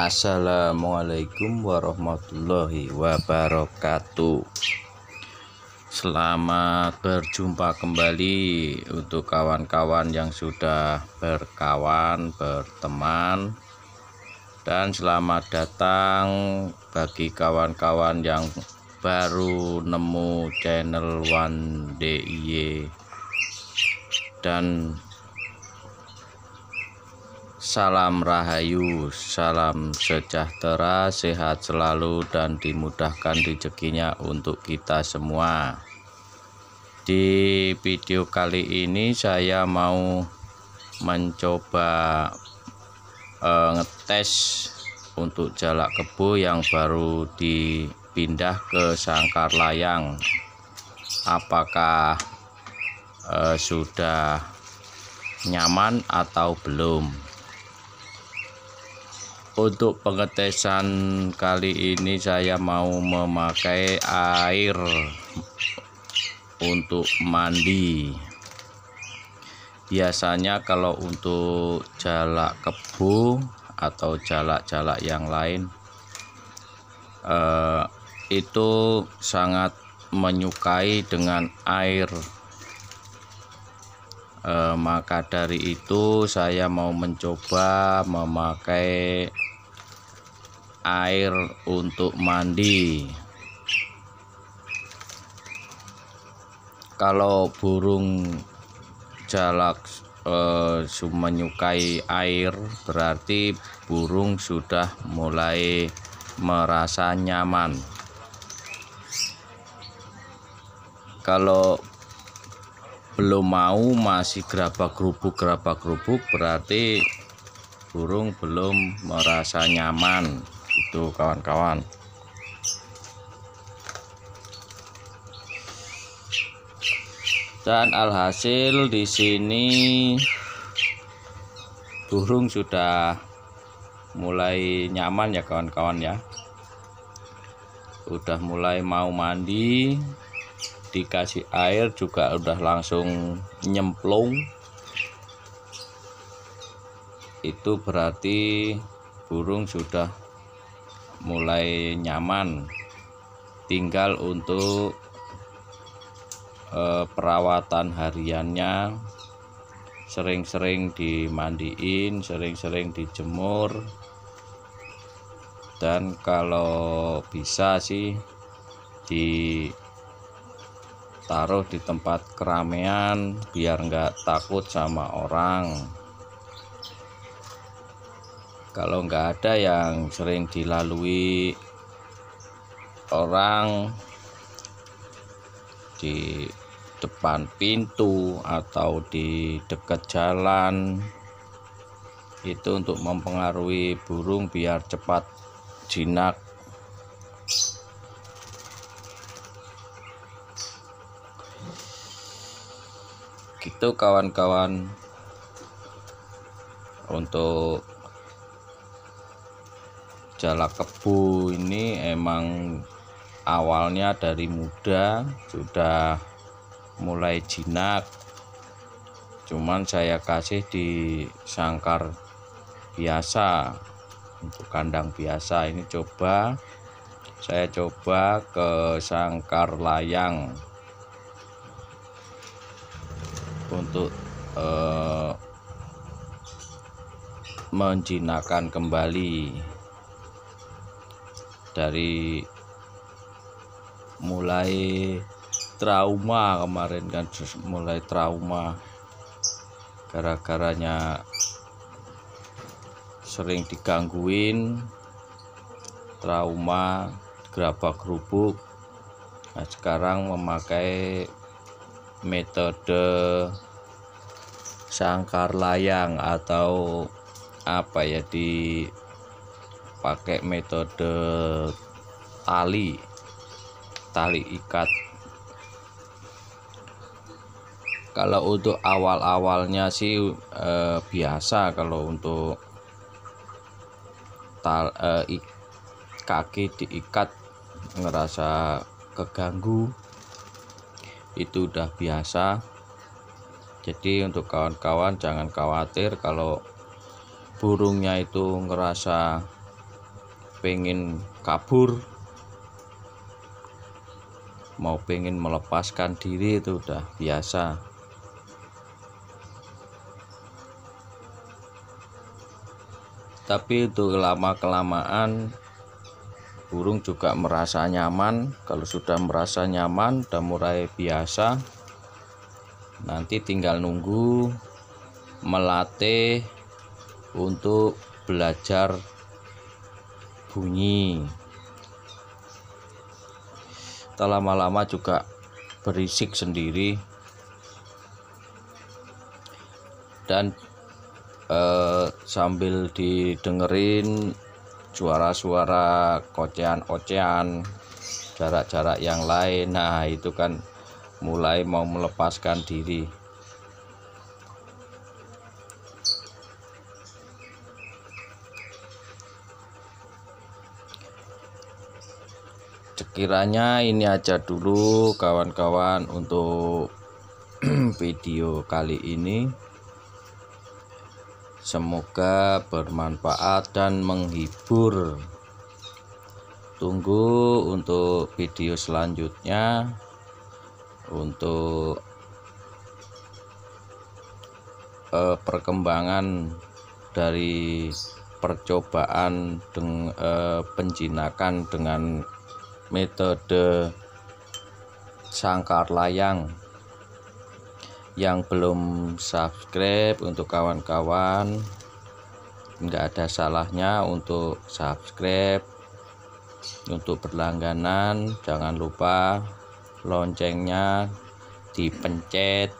Assalamualaikum warahmatullahi wabarakatuh Selamat berjumpa kembali untuk kawan-kawan yang sudah berkawan, berteman Dan selamat datang bagi kawan-kawan yang baru nemu channel 1DIY Dan Salam Rahayu, salam sejahtera, sehat selalu dan dimudahkan rezekinya untuk kita semua. Di video kali ini saya mau mencoba eh, ngetes untuk jalak kebo yang baru dipindah ke sangkar layang. Apakah eh, sudah nyaman atau belum? Untuk pengetesan kali ini saya mau memakai air untuk mandi. Biasanya kalau untuk jalak kebu atau jalak-jalak yang lain eh, itu sangat menyukai dengan air e, maka dari itu saya mau mencoba memakai air untuk mandi kalau burung jalak eh, menyukai air berarti burung sudah mulai merasa nyaman kalau belum mau masih gerabak kerupuk, gerabak kerupuk, berarti burung belum merasa nyaman tuh gitu, kawan-kawan dan alhasil di sini burung sudah mulai nyaman ya kawan-kawan ya udah mulai mau mandi dikasih air juga udah langsung nyemplung itu berarti burung sudah mulai nyaman tinggal untuk eh, perawatan hariannya sering-sering dimandiin sering-sering dijemur dan kalau bisa sih ditaruh di tempat keramaian biar nggak takut sama orang kalau nggak ada yang sering dilalui orang di depan pintu atau di dekat jalan itu untuk mempengaruhi burung biar cepat jinak gitu kawan-kawan untuk Jala kebu ini emang awalnya dari muda sudah mulai jinak cuman saya kasih di sangkar biasa untuk kandang biasa ini coba saya coba ke sangkar layang untuk eh, menjinakkan kembali dari mulai trauma kemarin kan mulai trauma gara-garanya sering digangguin trauma gerabak kerupuk nah sekarang memakai metode sangkar layang atau apa ya di pakai metode tali tali ikat kalau untuk awal-awalnya sih eh, biasa kalau untuk tal, eh, ik, kaki diikat ngerasa keganggu itu udah biasa jadi untuk kawan-kawan jangan khawatir kalau burungnya itu ngerasa pengen kabur mau pengen melepaskan diri itu udah biasa tapi itu lama-kelamaan burung juga merasa nyaman kalau sudah merasa nyaman dan mulai biasa nanti tinggal nunggu melatih untuk belajar bunyi tak lama-lama juga berisik sendiri dan eh, sambil didengerin suara-suara kocean-ocean jarak-jarak yang lain nah itu kan mulai mau melepaskan diri kiranya ini aja dulu kawan-kawan untuk video kali ini semoga bermanfaat dan menghibur tunggu untuk video selanjutnya untuk eh, perkembangan dari percobaan deng, eh, penjinakan dengan metode sangkar layang yang belum subscribe untuk kawan-kawan nggak ada salahnya untuk subscribe untuk berlangganan jangan lupa loncengnya dipencet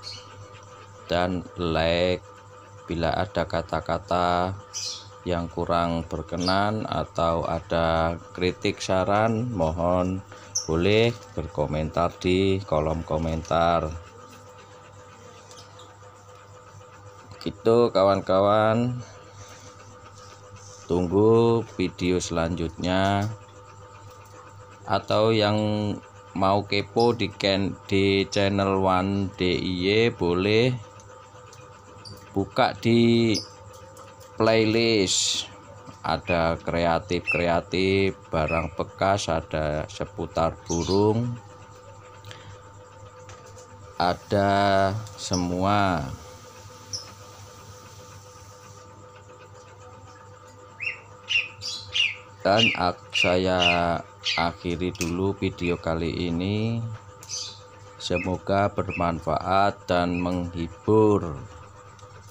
dan like bila ada kata-kata yang kurang berkenan atau ada kritik saran mohon boleh berkomentar di kolom komentar gitu kawan-kawan tunggu video selanjutnya atau yang mau kepo di, can, di channel One DIY boleh buka di playlist ada kreatif-kreatif barang bekas ada seputar burung ada semua dan saya akhiri dulu video kali ini semoga bermanfaat dan menghibur